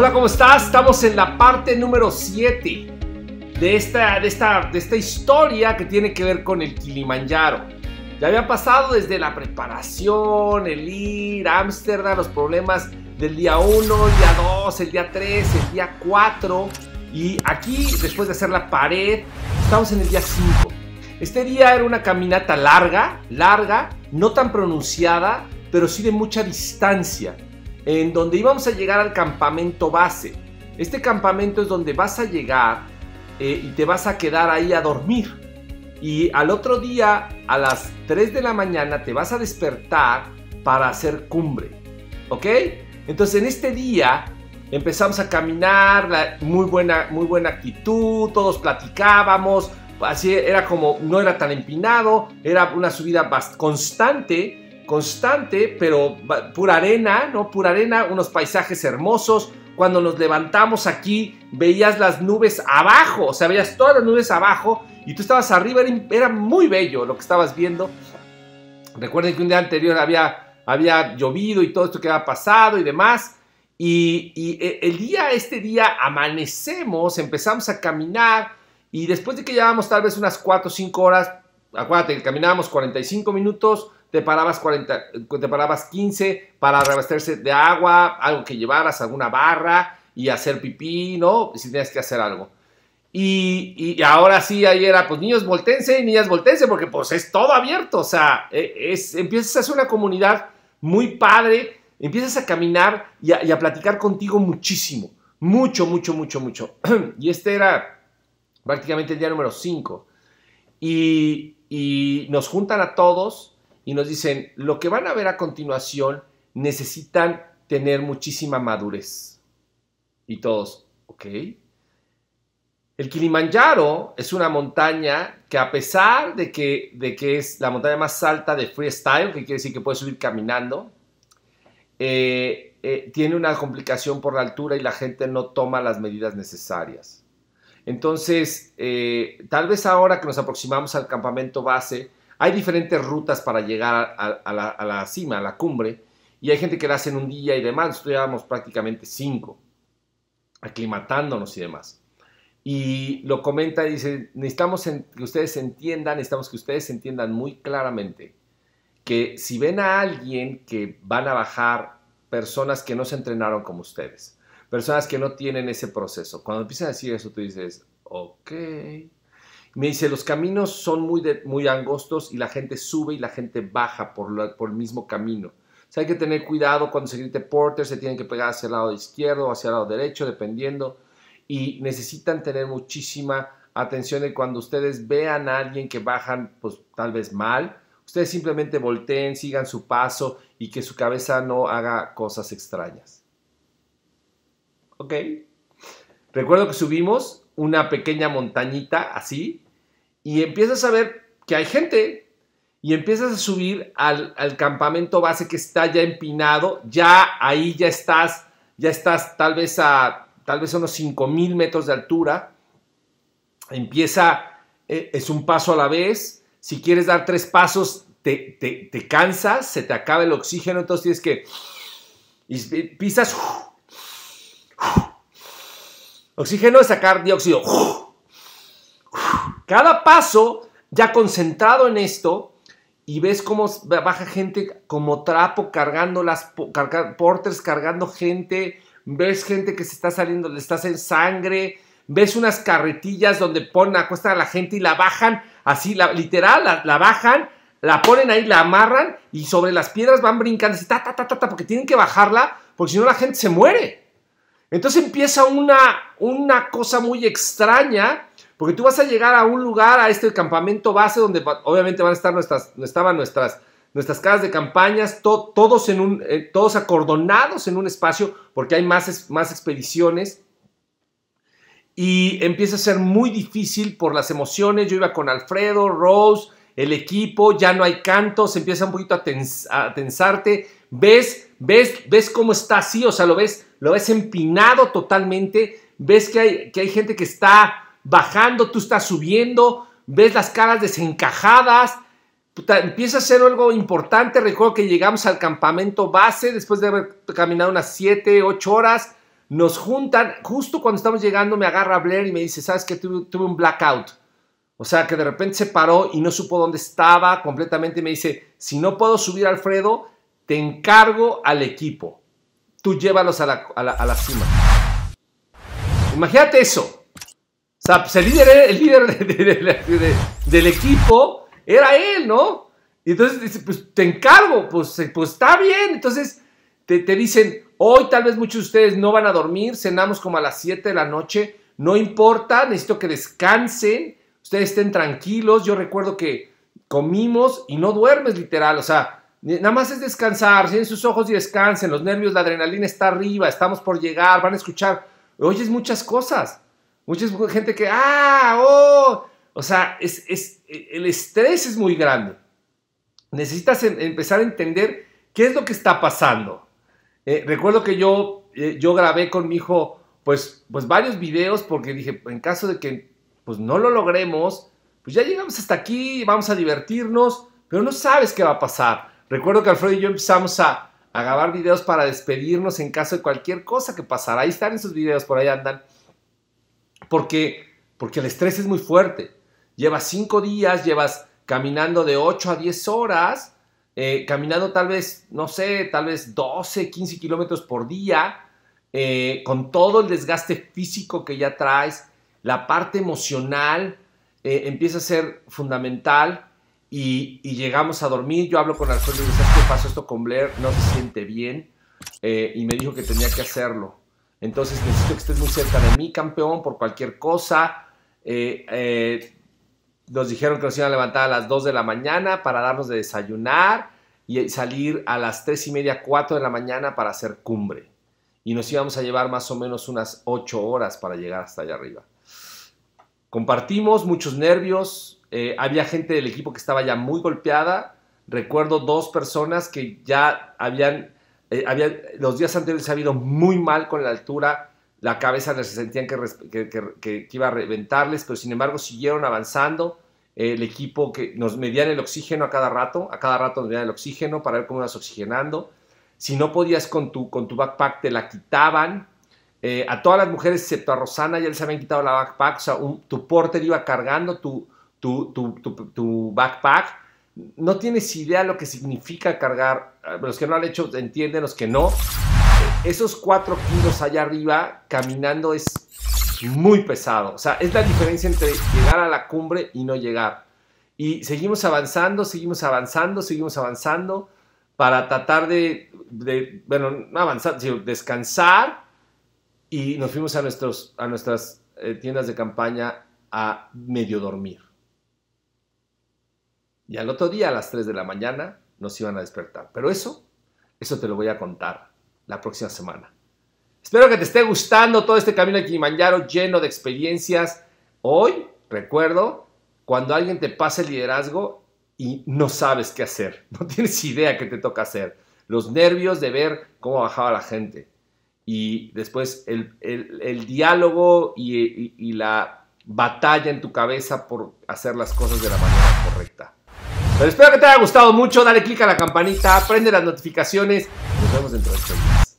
Hola, ¿cómo estás? Estamos en la parte número 7 de esta, de, esta, de esta historia que tiene que ver con el Kilimanjaro. Ya había pasado desde la preparación, el ir, a Ámsterdam, los problemas del día 1, el día 2, el día 3, el día 4. Y aquí, después de hacer la pared, estamos en el día 5. Este día era una caminata larga, larga, no tan pronunciada, pero sí de mucha distancia en donde íbamos a llegar al campamento base. Este campamento es donde vas a llegar eh, y te vas a quedar ahí a dormir. Y al otro día, a las 3 de la mañana, te vas a despertar para hacer cumbre. ¿Ok? Entonces en este día empezamos a caminar, muy, buena, muy buena actitud, todos platicábamos, así era como, no era tan empinado, era una subida constante constante, pero pura arena, ¿no? Pura arena, unos paisajes hermosos. Cuando nos levantamos aquí, veías las nubes abajo, o sea, veías todas las nubes abajo y tú estabas arriba, era, muy bello lo que estabas viendo. Recuerden que un día anterior había, había llovido y todo esto que había pasado y demás. Y, e, el día, este día, amanecemos, empezamos a caminar y después de que llevábamos tal vez unas 4 o 5 horas, acuérdate que caminábamos 45 minutos, te parabas, 40, te parabas 15 para revestirse de agua, algo que llevaras, alguna barra y hacer pipí, ¿no? Si tenías que hacer algo. Y, ahora sí, ahí era, pues niños voltense y niñas voltense, porque pues es todo abierto, o sea, e, es, empiezas a hacer una comunidad muy padre, empiezas a caminar y a, platicar contigo muchísimo, mucho, mucho, mucho, mucho. y este era prácticamente el día número 5. Y, y nos juntan a todos y nos dicen, lo que van a ver a continuación necesitan tener muchísima madurez. Y todos, ok. El Kilimanjaro es una montaña que a pesar de que, de que es la montaña más alta de freestyle, que quiere decir que puedes subir caminando, eh, eh, tiene una complicación por la altura y la gente no toma las medidas necesarias. Entonces, eh, tal vez ahora que nos aproximamos al campamento base, hay diferentes rutas para llegar a, la, cima, a la cumbre, y hay gente que la hace en un día y demás. Nosotros prácticamente cinco, aclimatándonos y demás. Y lo comenta y dice, necesitamos que ustedes entiendan, necesitamos que ustedes entiendan muy claramente que si ven a alguien que van a bajar personas que no se entrenaron como ustedes, personas que no tienen ese proceso, cuando empiezan a decir eso, tú dices, ok, me dice, los caminos son muy, muy angostos y la gente sube y la gente baja por, por el mismo camino. O sea, hay que tener cuidado cuando se grite porter, se tienen que pegar hacia el lado izquierdo o hacia el lado derecho, dependiendo. Y necesitan tener muchísima atención de cuando ustedes vean a alguien que bajan, pues tal vez mal, ustedes simplemente volteen, sigan su paso y que su cabeza no haga cosas extrañas. ¿Ok? Recuerdo que subimos una pequeña montañita así y empiezas a ver que hay gente y empiezas a subir al, campamento base que está ya empinado, ya ahí ya estás, ya estás tal vez a tal vez a unos 5000 metros de altura. Empieza, eh, es un paso a la vez. Si quieres dar tres pasos, te, te, te cansas, se te acaba el oxígeno, entonces tienes que. Y pisas. Oxígeno es sacar dióxido. Cada paso, ya concentrado en esto, y ves cómo baja gente como trapo cargando las porters, cargando gente, ves gente que se está saliendo, le estás en sangre, ves unas carretillas donde ponen, cuesta a la gente y la bajan, así, la, literal, la, bajan, la ponen ahí, la amarran y sobre las piedras van brincando, ta, ta, ta, ta, porque tienen que bajarla, porque si no la gente se muere. Entonces empieza una, una cosa muy extraña, porque tú vas a llegar a un lugar, a este campamento base, donde obviamente van a estar nuestras, estaban nuestras, nuestras casas de campañas, todos, en un, eh, todos acordonados en un espacio, porque hay más, más expediciones. Y empieza a ser muy difícil por las emociones. Yo iba con Alfredo, Rose, el equipo, ya no hay cantos, empieza un poquito a, a tensarte. Ves ves, cómo está así, o sea, lo ves, lo ves empinado totalmente, ves que hay, que hay gente que está bajando, tú estás subiendo, ves las caras desencajadas, empieza a ser algo importante, recuerdo que llegamos al campamento base después de haber caminado unas 7, 8 horas, nos juntan, justo cuando estamos llegando me agarra Blair y me dice, ¿sabes qué? Tuve, un blackout. O sea, que de repente se paró y no supo dónde estaba completamente. me dice, si no puedo subir Alfredo, te encargo al equipo. Tú llévalos a la, a cima. Imagínate eso. O sea, pues, el líder, del equipo era él, ¿no? Y entonces dice, pues te encargo, pues, eh, pues está bien. Entonces te, dicen, hoy tal vez muchos de ustedes no van a dormir, cenamos como a las 7 de la noche, no importa, necesito que descansen, ustedes estén tranquilos. Yo recuerdo que comimos y no duermes literal, o sea, Nada más es descansar, cierren sus ojos y descansen, los nervios, la adrenalina está arriba, estamos por llegar, van a escuchar, oyes muchas cosas, mucha gente que, ah, oh, o sea, es, e, el estrés es muy grande. Necesitas em, empezar a entender qué es lo que está pasando. Eh, recuerdo que yo, eh, yo grabé con mi hijo, pues, pues varios videos porque dije, en caso de que pues no lo logremos, pues ya llegamos hasta aquí, vamos a divertirnos, pero no sabes qué va a pasar. Recuerdo que Alfredo y yo empezamos a, grabar videos para despedirnos en caso de cualquier cosa que pasara. Ahí están esos videos, por ahí andan. Porque, porque el estrés es muy fuerte. Llevas cinco días, llevas caminando de 8 a 10 horas, eh, caminando tal vez, no sé, tal vez 12, 15 kilómetros por día, eh, con todo el desgaste físico que ya traes, la parte emocional eh, empieza a ser fundamental y, llegamos a dormir. Yo hablo con Alfredo y le digo, qué pasó esto con Blair? No se siente bien. Eh, y me dijo que tenía que hacerlo. Entonces necesito que estés muy cerca de mí, campeón, por cualquier cosa. Eh, eh, nos dijeron que nos iban a levantar a las 2 de la mañana para darnos de desayunar y salir a las 3 y media, 4 de la mañana para hacer cumbre. Y nos íbamos a llevar más o menos unas 8 horas para llegar hasta allá arriba. Compartimos muchos nervios, eh, había gente del equipo que estaba ya muy golpeada. Recuerdo dos personas que ya habían, eh, los días anteriores se había ido muy mal con la altura. La cabeza les sentían que, iba a reventarles, pero sin embargo siguieron avanzando. el equipo que nos medían el oxígeno a cada rato, a cada rato nos medían el oxígeno para ver cómo ibas oxigenando. Si no podías con tu, con tu backpack, te la quitaban. Eh, a todas las mujeres, excepto a Rosana, ya les habían quitado la backpack. O sea, tu porter iba cargando tu, tu, backpack. No tienes idea lo que significa cargar. Eh, los que no lo han hecho entienden, los que no. Esos cuatro kilos allá arriba caminando es muy pesado. O sea, es la diferencia entre llegar a la cumbre y no llegar. Y seguimos avanzando, seguimos avanzando, seguimos avanzando para tratar de, bueno, no avanzar, sino descansar. Y nos fuimos a, nuestros, a nuestras eh, tiendas de campaña a medio dormir. Y al otro día, a las 3 de la mañana, nos iban a despertar. Pero eso, eso te lo voy a contar la próxima semana. Espero que te esté gustando todo este camino de Kilimanjaro lleno de experiencias. Hoy, recuerdo, cuando alguien te pasa el liderazgo y no sabes qué hacer, no tienes idea qué te toca hacer. Los nervios de ver cómo bajaba la gente. Y después el, diálogo y, y, la batalla en tu cabeza por hacer las cosas de la manera espero que te haya gustado mucho. Dale click a la campanita, prende las notificaciones. Nos vemos dentro de este